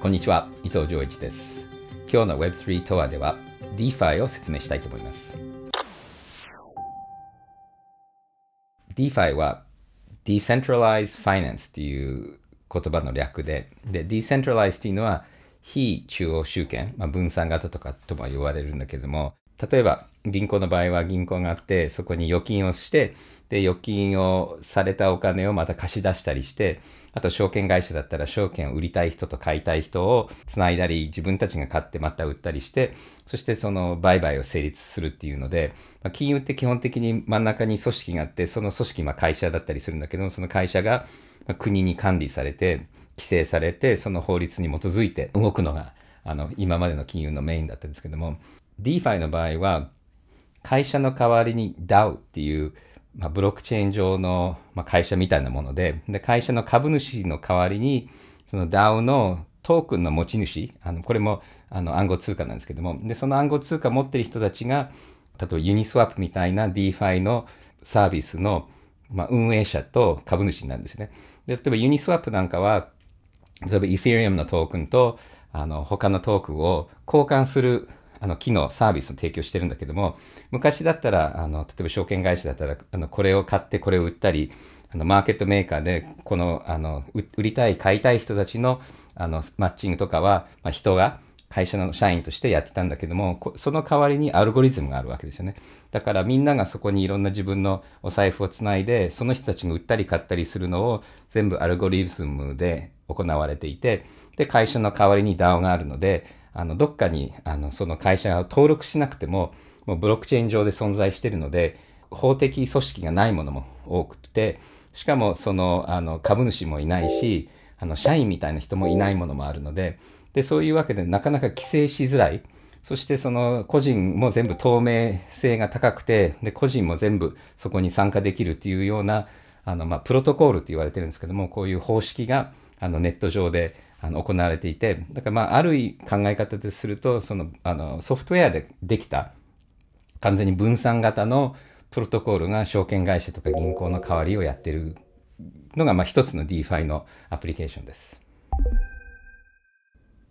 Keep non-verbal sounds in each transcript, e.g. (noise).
こんにちは、伊藤浄一です。今日の Web3 とはでは DeFi を説明したいと思います。DeFi は Decentralized Finance という言葉の略で、で、Decentralized というのは非中央集権、まあ、分散型とかとも言われるんだけれども、例えば銀行の場合は銀行があってそこに預金をしてで預金をされたお金をまた貸し出したりしてあと証券会社だったら証券を売りたい人と買いたい人をつないだり自分たちが買ってまた売ったりしてそしてその売買を成立するっていうので、まあ、金融って基本的に真ん中に組織があってその組織、まあ、会社だったりするんだけどその会社が国に管理されて規制されてその法律に基づいて動くのがあの今までの金融のメインだったんですけども DeFi の場合は、会社の代わりに DAO っていう、まあ、ブロックチェーン上の、まあ、会社みたいなものでで、会社の株主の代わりに、その DAO のトークンの持ち主、あのこれもあの暗号通貨なんですけども、でその暗号通貨持ってる人たちが、例えばユニスワップみたいな DeFi のサービスの、まあ、運営者と株主になるんですね。で例えばユニスワップなんかは、例えば Ethereum のトークンとあの他のトークンを交換するあの機能、サービスを提供してるんだけども、昔だったら、あの例えば証券会社だったら、あのこれを買ってこれを売ったり、あのマーケットメーカーで、このあの売りたい、買いたい人たちのあのマッチングとかは、まあ、人が会社の社員としてやってたんだけども、その代わりにアルゴリズムがあるわけですよね。だからみんながそこにいろんな自分のお財布をつないで、その人たちが売ったり買ったりするのを全部アルゴリズムで行われていて、で、会社の代わりに DAO があるので、あのどっかにあのその会社を登録しなくてももうブロックチェーン上で存在しているので法的組織がないものも多くてしかもそのあの株主もいないしあの社員みたいな人もいないものもあるのででそういうわけでなかなか規制しづらいそしてその個人も全部透明性が高くてで個人も全部そこに参加できるっていうようなあの、まあ、プロトコールって言われてるんですけどもこういう方式があのネット上であの行われていてだからまあある考え方でするとそのあのソフトウェアでできた完全に分散型のプロトコールが証券会社とか銀行の代わりをやってるのがまあ一つの DeFi のアプリケーションです。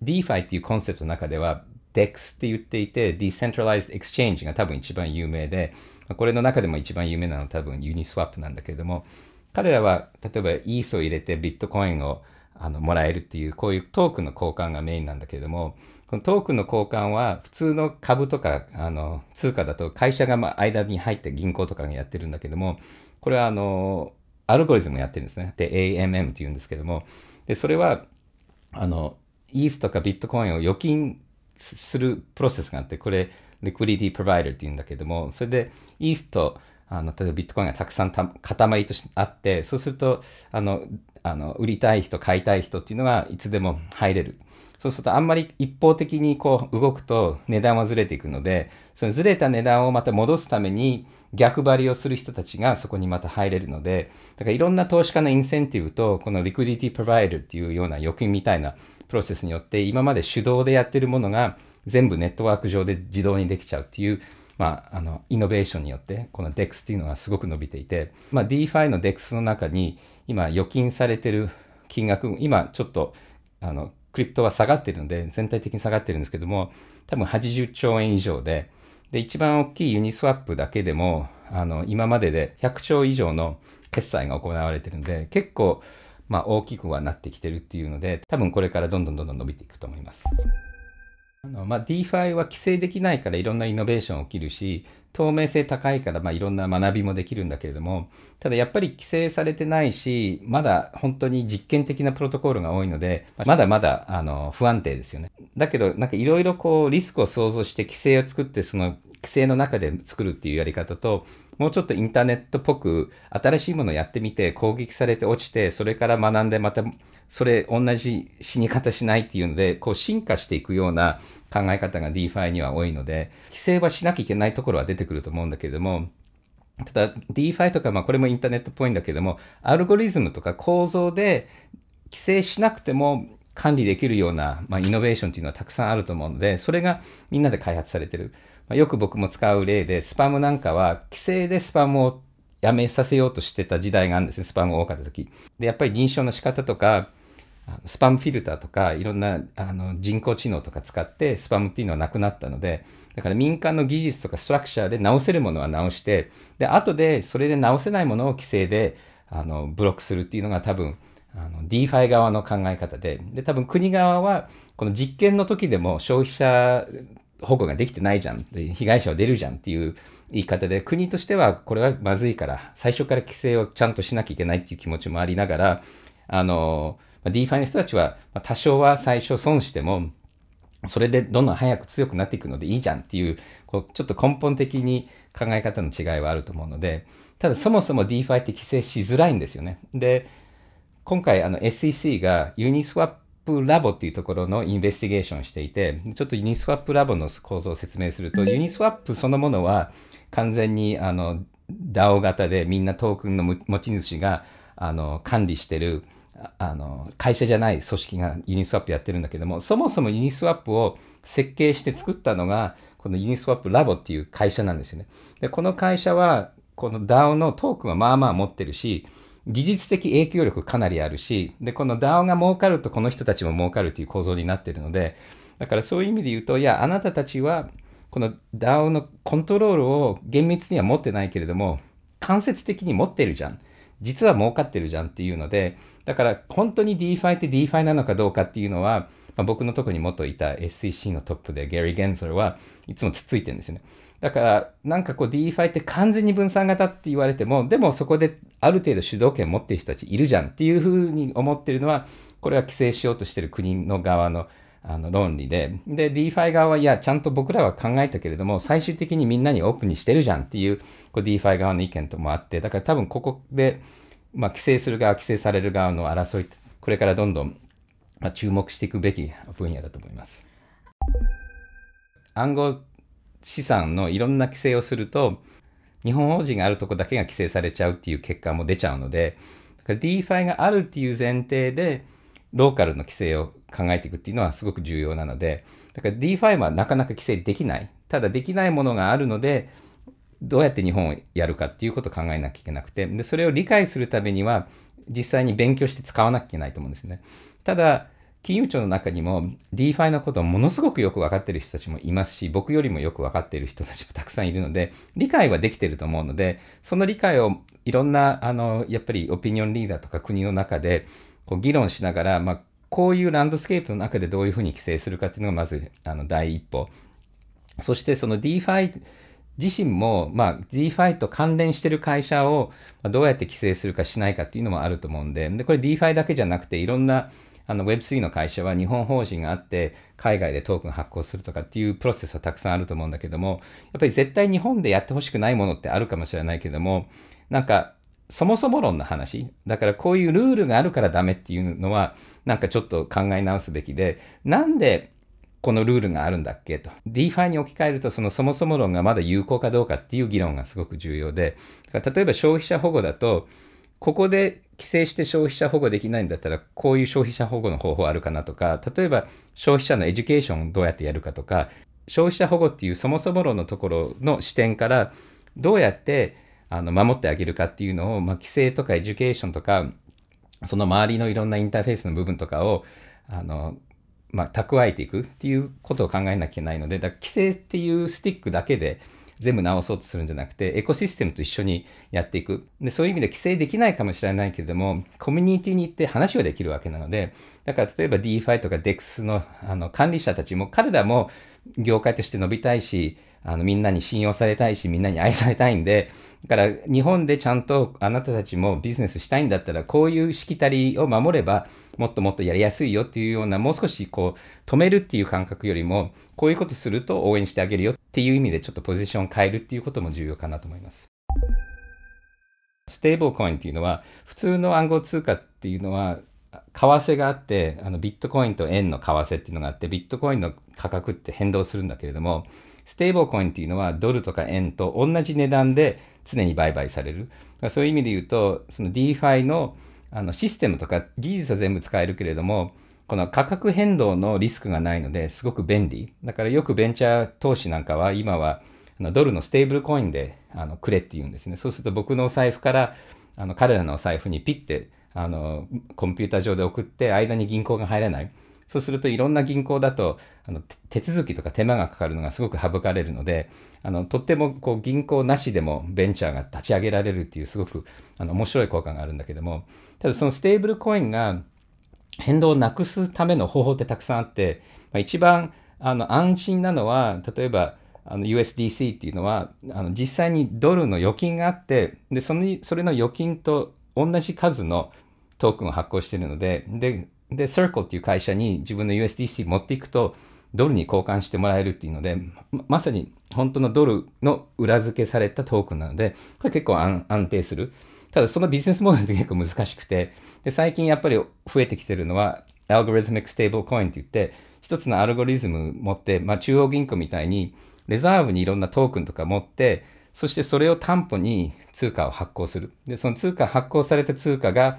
DeFi っていうコンセプトの中では DEX って言っていて Decentralized Exchange が多分一番有名でこれの中でも一番有名なのは多分ユニスワップなんだけれども彼らは例えば ETH を入れてビットコインをあのもらえるっていうこういうトークンの交換がメインなんだけれどもこのトークンの交換は普通の株とかあの通貨だと会社がま間に入って銀行とかがやってるんだけどもこれはあのアルゴリズムやってるんですねで AMM っていうんですけどもでそれはあのイースとかビットコインを預金するプロセスがあってこれリクリティプロバイダーっていうんだけどもそれでイースとあの例えばビットコインがたくさんた塊としてあってそうするとあのあの売りたい人買いたい人っていうのはいつでも入れるそうするとあんまり一方的にこう動くと値段はずれていくのでそのずれた値段をまた戻すために逆張りをする人たちがそこにまた入れるのでだからいろんな投資家のインセンティブとこのリクディティプロバイダーっていうような預金みたいなプロセスによって今まで手動でやってるものが全部ネットワーク上で自動にできちゃうっていうまあ、あのイノベーションによってこの DEX っていうのがすごく伸びていて、まあ、DeFi の DEX の中に今預金されてる金額、今ちょっと、あの、クリプトは下がってるんで、全体的に下がってるんですけども、多分80兆円以上で、で、一番大きいユニスワップだけでも、あの、今までで100兆以上の決済が行われてるんで、結構、まあ、大きくはなってきてるっていうので、多分これからどんどんどんどん伸びていくと思います。あの、まあ、DeFi は規制できないからいろんなイノベーション起きるし、透明性高いからまあいろんな学びもできるんだけれども、ただやっぱり規制されてないし、まだ本当に実験的なプロトコルが多いので、まだまだあの不安定ですよね。だけどなんかいろいろこうリスクを想像して規制を作って、その規制の中で作るっていうやり方と、もうちょっとインターネットっぽく新しいものをやってみて攻撃されて落ちて、それから学んでまたそれ同じ死に方しないっていうので、こう進化していくような考え方が DeFi には多いので、規制はしなきゃいけないところは出てくると思うんだけれども、ただ DeFi とか、まあこれもインターネットっぽいんだけども、アルゴリズムとか構造で規制しなくても管理できるような、まあ、イノベーションっていうのはたくさんあると思うので、それがみんなで開発されてる。まあ、よく僕も使う例で、スパムなんかは規制でスパムをやめさせようとしてた時代があるんですね、スパムが多かった時。で、やっぱり認証の仕方とか、スパムフィルターとかいろんなあの人工知能とか使ってスパムっていうのはなくなったのでだから民間の技術とかストラクチャーで直せるものは直してで後でそれで直せないものを規制であのブロックするっていうのが多分あの DeFi 側の考え方でで多分国側はこの実験の時でも消費者保護ができてないじゃん被害者は出るじゃんっていう言い方で国としてはこれはまずいから最初から規制をちゃんとしなきゃいけないっていう気持ちもありながらあのまあ、DeFi の人たちは、ま多少は最初損しても、それでどんどん早く強くなっていくのでいいじゃんっていう、こうちょっと根本的に考え方の違いはあると思うので、ただそもそも DeFi って規制しづらいんですよね。で、今回あの SEC がユニスワップラボっていうところのインベスティゲーションしていて、ちょっとユニスワップラボの構造を説明すると、ユニスワップそのものは完全にあの DAO 型でみんなトークンの持ち主があの管理してる、あの会社じゃない組織がユニスワップやってるんだけどもそもそもユニスワップを設計して作ったのがこのユニスワップラボっていう会社なんですよね。でこの会社はこの DAO のトークンはまあまあ持ってるし技術的影響力かなりあるしでこの DAO が儲かるとこの人たちも儲かるという構造になってるのでだからそういう意味で言うといやあなたたちはこの DAO のコントロールを厳密には持ってないけれども間接的に持ってるじゃん。実は儲かってるじゃんっていうので、だから本当に DeFi って DeFi なのかどうかっていうのは、まあ、僕のとこに元いた SEC のトップでゲリー・ゲンゾルはいつもつっついてるんですよね。だからなんかこう DeFi って完全に分散型って言われても、でもそこである程度主導権持ってる人たちいるじゃんっていうふうに思ってるのは、これは規制しようとしてる国の側のあの論理で、で、DeFi 側は、いや、ちゃんと僕らは考えたけれども、最終的にみんなにオープンにしてるじゃんっていう、こう DeFi 側の意見ともあって、だから多分ここで、まあ、規制する側、規制される側の争い、これからどんどん、まあ、注目していくべき分野だと思います。暗号資産のいろんな規制をすると、日本法人があるとこだけが規制されちゃうっていう結果も出ちゃうので、だから DeFi があるっていう前提で、ローカルの規制を考えていくっていうのはすごく重要なので、だから DeFi はなかなか規制できない。ただできないものがあるので、どうやって日本をやるかっていうことを考えなきゃいけなくて、で、それを理解するためには、実際に勉強して使わなきゃいけないと思うんですね。ただ、金融庁の中にも DeFi のことをものすごくよく分かってる人たちもいますし、僕よりもよく分かってる人たちもたくさんいるので、理解はできてると思うので、その理解をいろんな、あの、やっぱりオピニオンリーダーとか国の中で、こう議論しながら、まあ、こういうランドスケープの中でどういうふうに規制するかっていうのがまずあの第一歩。そしてその DeFi 自身も、まあ、DeFi と関連してる会社をどうやって規制するかしないかっていうのもあると思うんで、でこれ DeFi だけじゃなくていろんなあの Web3 の会社は日本法人があって海外でトークン発行するとかっていうプロセスはたくさんあると思うんだけどもやっぱり絶対日本でやってほしくないものってあるかもしれないけどもなんかそもそも論の話。だからこういうルールがあるからダメっていうのは、なんかちょっと考え直すべきで、なんでこのルールがあるんだっけと。DeFi に置き換えると、そのそもそも論がまだ有効かどうかっていう議論がすごく重要で、だから例えば消費者保護だと、ここで規制して消費者保護できないんだったら、こういう消費者保護の方法あるかなとか、例えば消費者のエデュケーションをどうやってやるかとか、消費者保護っていうそもそも論のところの視点から、どうやってあの守ってあげるかっていうのを、まあ、規制とかエデュケーションとかその周りのいろんなインターフェースの部分とかをあの、まあ、蓄えていくっていうことを考えなきゃいけないのでだから規制っていうスティックだけで全部直そうとするんじゃなくてエコシステムと一緒にやっていくでそういう意味で規制できないかもしれないけれどもコミュニティに行って話はできるわけなのでだから例えば DeFi とか DEX のあの管理者たちも彼らも業界として伸びたいし、あのみんなに信用されたいし、みんなに愛されたいんで、だから日本でちゃんとあなたたちもビジネスしたいんだったら、こういうしきたりを守れば、もっともっとやりやすいよっていうような、もう少しこう、止めるっていう感覚よりも、こういうことすると応援してあげるよっていう意味で、ちょっとポジションを変えるっていうことも重要かなと思います。ステーブルコインっていうのは、普通の暗号通貨っていうのは、為替があってあのビットコインと円の為替っていうのがあってビットコインの価格って変動するんだけれどもステーブルコインっていうのはドルとか円と同じ値段で常に売買されるそういう意味で言うとその DeFi のあのシステムとか技術は全部使えるけれどもこの価格変動のリスクがないのですごく便利だからよくベンチャー投資なんかは今はあのドルのステーブルコインであのくれって言うんですねそうすると僕のお財布からあの彼らのお財布にピッてあのコンピューター上で送って間に銀行が入らないそうするといろんな銀行だとあの手続きとか手間がかかるのがすごく省かれるのであのとってもこう銀行なしでもベンチャーが立ち上げられるっていうすごくあの面白い効果があるんだけどもただそのステーブルコインが変動をなくすための方法ってたくさんあって、まあ、一番あの安心なのは例えばあの USDC っていうのはあの実際にドルの預金があってでそのそれの預金と同じ数のトークンを発行しているので、で、で、Circle っていう会社に自分の USDC 持っていくと、ドルに交換してもらえるっていうので、ま、まさに本当のドルの裏付けされたトークンなので、これ結構安定する。ただそのビジネスモデルって結構難しくて、で、最近やっぱり増えてきてるのは、アルゴリズミックステーブルコインって言って、一つのアルゴリズム持って、まあ、中央銀行みたいに、レザーブにいろんなトークンとか持って、そしてそれを担保に通貨を発行する。で、その通貨、発行された通貨が、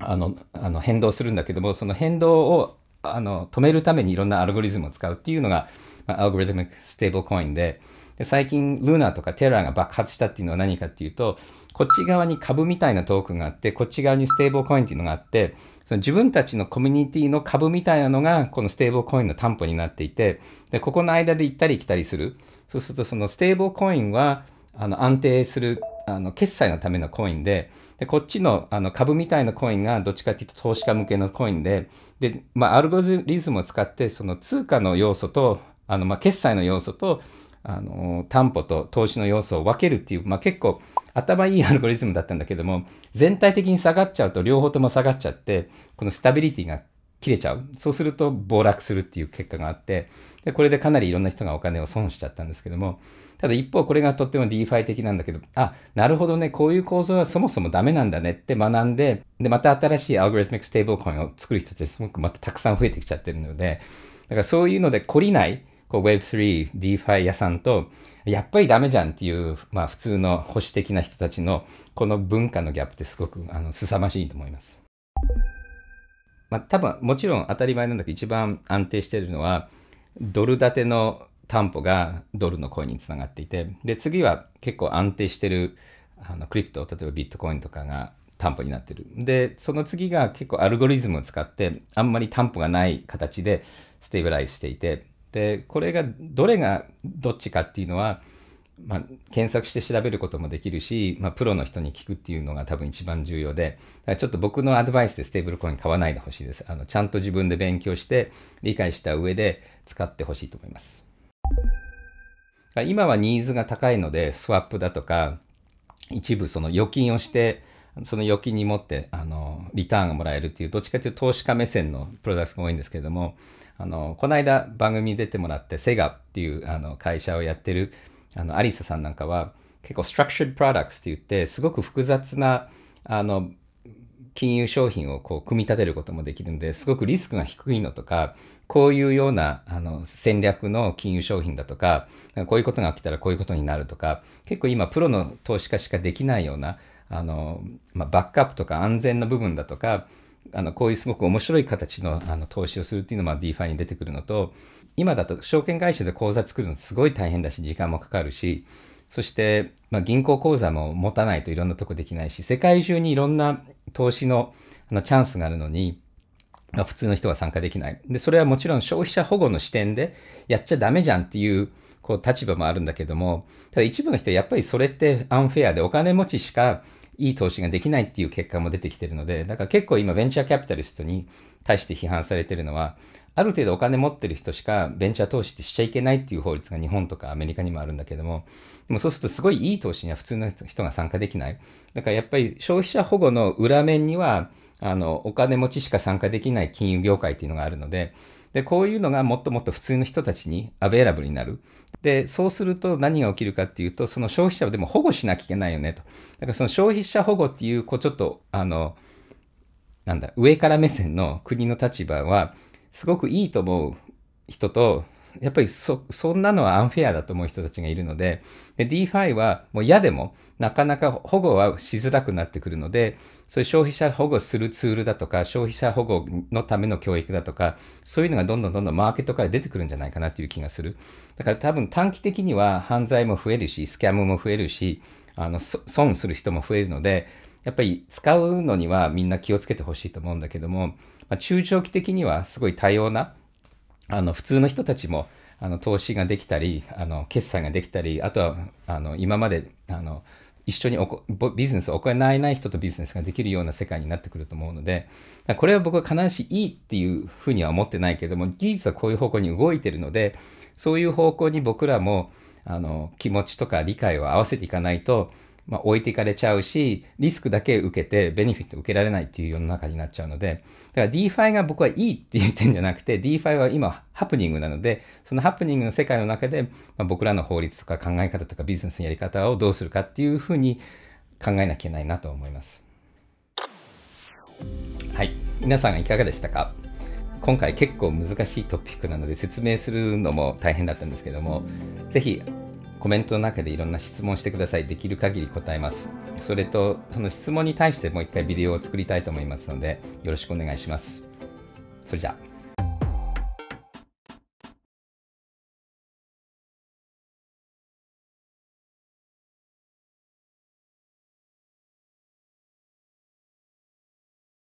あの、あの変動するんだけども、その変動をあの止めるためにいろんなアルゴリズムを使うっていうのが、まあ、アルゴリズムステーブルコインで、で最近、ルーナとかテラーが爆発したっていうのは何かっていうと、こっち側に株みたいなトークンがあって、こっち側にステーブルコインっていうのがあって、その自分たちのコミュニティの株みたいなのが、このステーブルコインの担保になっていて、で、ここの間で行ったり来たりする。そうするとそのステーブルコインはあの安定するあの決済のためのコインででこっちのあの株みたいなコインがどっちかっていうと投資家向けのコインでで、まあ、アルゴリズムを使ってその通貨の要素とあの、まあ、決済の要素とあの担保と投資の要素を分けるっていう、まあ、結構頭いい (laughs) アルゴリズムだったんだけども全体的に下がっちゃうと両方とも下がっちゃってこのスタビリティが切れちゃうそうすると暴落するっていう結果があってでこれでかなりいろんな人がお金を損しちゃったんですけども、ただ一方これがとっても DeFi 的なんだけど、あ、なるほどね、こういう構造はそもそもダメなんだねって学んで、で、また新しいアルゴリズミックステーブルコインを作る人ってすごくまたたくさん増えてきちゃってるので、だからそういうので懲りない、こう Web3、DeFi 屋さんと、やっぱりダメじゃんっていう、まあ普通の保守的な人たちのこの文化のギャップってすごくあの凄まじいと思います。まあ多分もちろん当たり前なんだけど一番安定してるのは、ドル建ての担保がドルのコインにつながっていて、で、次は結構安定してるあのクリプト、例えばビットコインとかが担保になってる。で、その次が結構アルゴリズムを使って、あんまり担保がない形でステーブライズしていて、で、これがどれがどっちかっていうのは、まあ、検索して調べることもできるし、まあ、プロの人に聞くっていうのが多分一番重要で、ちょっと僕のアドバイスでステーブルコイン買わないでほしいです。あの、ちゃんと自分で勉強して、理解した上で使ってほしいと思います。今はニーズが高いので、スワップだとか、一部その預金をして、その預金に持って、あの、リターンがもらえるっていう、どっちかというと投資家目線のプロダクトが多いんですけれども、あの、この間番組に出てもらって、セガっていうあの会社をやってる、あの、アリサさんなんかは、結構 structured products って言って、すごく複雑な、あの、金融商品をこう組み立てることもできるんですごくリスクが低いのとかこういうようなあの戦略の金融商品だとかこういうことが起きたらこういうことになるとか結構今プロの投資家しかできないようなあの、まあ、バックアップとか安全の部分だとかあのこういうすごく面白い形のあの投資をするっていうのも DeFi に出てくるのと今だと証券会社で口座作るのすごい大変だし、時間もかかるし、そして、まあ、銀行口座も持たないといろんなとこできないし、世界中にいろんな投資のあのチャンスがあるのに、まあ、普通の人は参加できない。で、それはもちろん消費者保護の視点でやっちゃダメじゃんっていう、こう立場もあるんだけども、ただ一部の人はやっぱりそれってアンフェアでお金持ちしかいい投資ができないっていう結果も出てきてるので、だから結構今ベンチャーキャピタリストに対して批判されてるのは、ある程度お金持ってる人しかベンチャー投資ってしちゃいけないっていう法律が日本とかアメリカにもあるんだけども、でもそうするとすごいいい投資には普通の人が参加できない。だからやっぱり消費者保護の裏面には、あの、お金持ちしか参加できない金融業界っていうのがあるので、で、こういうのがもっともっと普通の人たちにアベラブルになる。で、そうすると何が起きるかっていうと、その消費者をでも保護しなきゃいけないよねと。だからその消費者保護っていう、こうちょっと、あの、なんだ、上から目線の国の立場は、すごくいいと思う人と、やっぱりそ、そんなのはアンフェアだと思う人たちがいるので、で、DeFi はもう嫌でもなかなか保護はしづらくなってくるので、そういう消費者保護するツールだとか、消費者保護のための教育だとか、そういうのがどんどんどんどんマーケットから出てくるんじゃないかなという気がする。だから多分短期的には犯罪も増えるし、スキャムも増えるし、あの、損する人も増えるので、やっぱり使うのにはみんな気をつけてほしいと思うんだけども、まあ、中長期的にはすごい多様な、あの、普通の人たちも、あの、投資ができたり、あの、決済ができたり、あとは、あの、今まで、あの、一緒にビジネスを行えない人とビジネスができるような世界になってくると思うので、これは僕は必ずしいいっていうふうには思ってないけども、技術はこういう方向に動いてるので、そういう方向に僕らも、あの、気持ちとか理解を合わせていかないと、まあ、置いていかれちゃうし、リスクだけ受けて、ベネフィット受けられないっていう世の中になっちゃうので、だから DeFi が僕はいいって言ってんじゃなくて、DeFi は今ハプニングなので、そのハプニングの世界の中で、まあ、僕らの法律とか考え方とかビジネスのやり方をどうするかっていうふうに考えなきゃいけないなと思います。はい。皆さんいかがでしたか今回結構難しいトピックなので説明するのも大変だったんですけども、ぜひコメントの中でいろんな質問してください。できる限り答えます。それと、その質問に対してもう一回ビデオを作りたいと思いますので、よろしくお願いします。それじゃあ。